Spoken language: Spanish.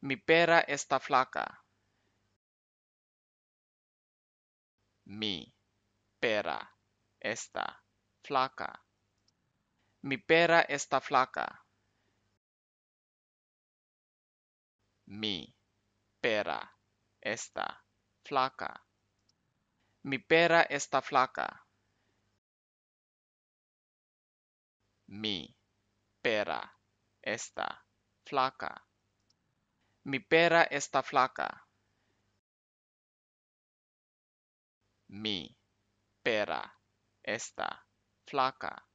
Mi pera está flaca. Mi pera está flaca. Mi pera está flaca. Mi pera está flaca. Mi pera está flaca. Mi pera flaca. Mi pera está flaca. Mi pera está flaca.